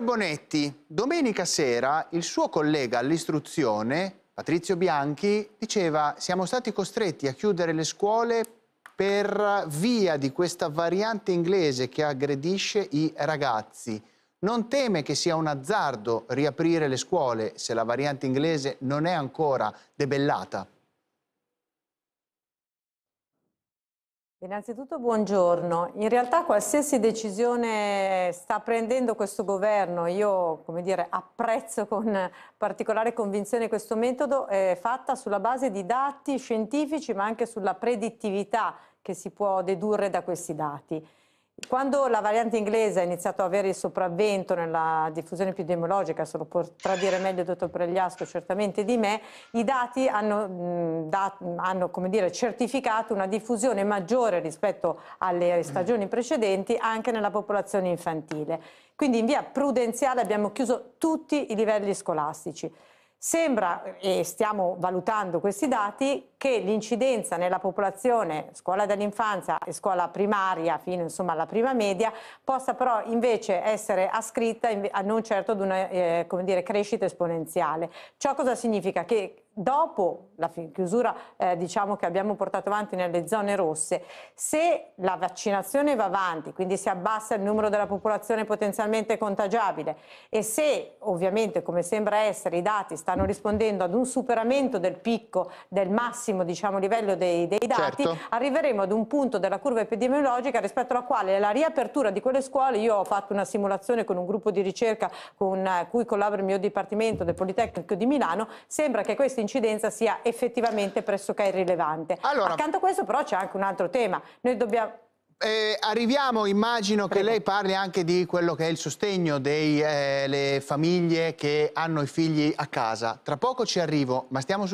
Ministra Bonetti, domenica sera il suo collega all'istruzione, Patrizio Bianchi, diceva siamo stati costretti a chiudere le scuole per via di questa variante inglese che aggredisce i ragazzi. Non teme che sia un azzardo riaprire le scuole se la variante inglese non è ancora debellata? Innanzitutto buongiorno. In realtà qualsiasi decisione sta prendendo questo governo, io come dire, apprezzo con particolare convinzione questo metodo, è fatta sulla base di dati scientifici ma anche sulla predittività che si può dedurre da questi dati. Quando la variante inglese ha iniziato a avere il sopravvento nella diffusione epidemiologica, se lo potrà dire meglio il dottor Pregliasco certamente di me, i dati hanno, da, hanno dire, certificato una diffusione maggiore rispetto alle stagioni precedenti anche nella popolazione infantile. Quindi in via prudenziale abbiamo chiuso tutti i livelli scolastici. Sembra, e stiamo valutando questi dati, che l'incidenza nella popolazione scuola dell'infanzia e scuola primaria, fino insomma alla prima media, possa però invece essere ascritta a non certo ad una eh, dire, crescita esponenziale. Ciò cosa significa? Che dopo la chiusura eh, diciamo che abbiamo portato avanti nelle zone rosse, se la vaccinazione va avanti, quindi si abbassa il numero della popolazione potenzialmente contagiabile e se ovviamente come sembra essere i dati stanno rispondendo ad un superamento del picco, del massimo diciamo, livello dei, dei dati, certo. arriveremo ad un punto della curva epidemiologica rispetto alla quale la riapertura di quelle scuole, io ho fatto una simulazione con un gruppo di ricerca con eh, cui collabora il mio Dipartimento del Politecnico di Milano, sembra che questi incidenza sia effettivamente pressoché irrilevante. Allora, Accanto a questo però c'è anche un altro tema. Noi dobbiamo... Eh, arriviamo, immagino Prego. che lei parli anche di quello che è il sostegno delle eh, famiglie che hanno i figli a casa. Tra poco ci arrivo, ma stiamo su...